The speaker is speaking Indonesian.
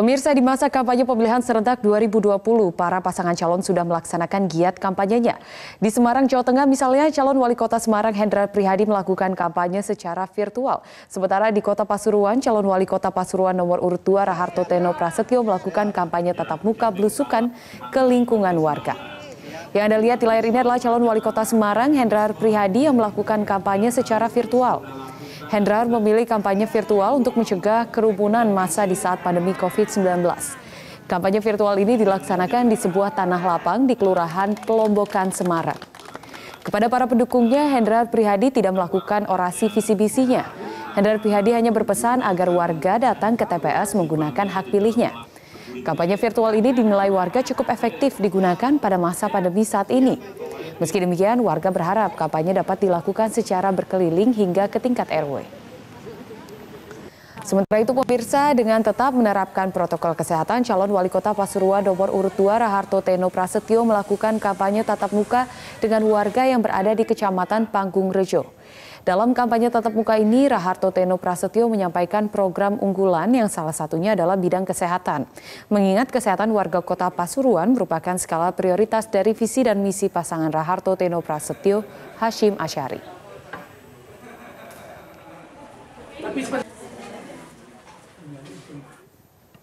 Pemirsa di masa kampanye pemilihan serentak 2020, para pasangan calon sudah melaksanakan giat kampanyenya. Di Semarang, Jawa Tengah misalnya calon wali kota Semarang Hendra Prihadi melakukan kampanye secara virtual. Sementara di kota Pasuruan, calon wali kota Pasuruan nomor urut 2 Raharto Teno Prasetyo melakukan kampanye tatap muka belusukan ke lingkungan warga. Yang Anda lihat di layar ini adalah calon wali kota Semarang Hendra Prihadi yang melakukan kampanye secara virtual. Hendrar memilih kampanye virtual untuk mencegah kerumunan massa di saat pandemi COVID-19. Kampanye virtual ini dilaksanakan di sebuah tanah lapang di Kelurahan Kelombokan, Semarang. Kepada para pendukungnya, Hendrar Prihadi tidak melakukan orasi visi-visinya. Hendrar Prihadi hanya berpesan agar warga datang ke TPS menggunakan hak pilihnya. Kampanye virtual ini dinilai warga cukup efektif digunakan pada masa pandemi saat ini. Meski demikian, warga berharap kampanye dapat dilakukan secara berkeliling hingga ke tingkat RW. Sementara itu pemirsa dengan tetap menerapkan protokol kesehatan calon wali kota Pasuruan nomor urut 2 Raharto Teno Prasetyo melakukan kampanye tatap muka dengan warga yang berada di Kecamatan Panggung Rejo. Dalam kampanye tatap muka ini, Raharto Teno Prasetyo menyampaikan program unggulan yang salah satunya adalah bidang kesehatan. Mengingat kesehatan warga kota Pasuruan merupakan skala prioritas dari visi dan misi pasangan Raharto Teno Prasetyo, Hashim Asyari.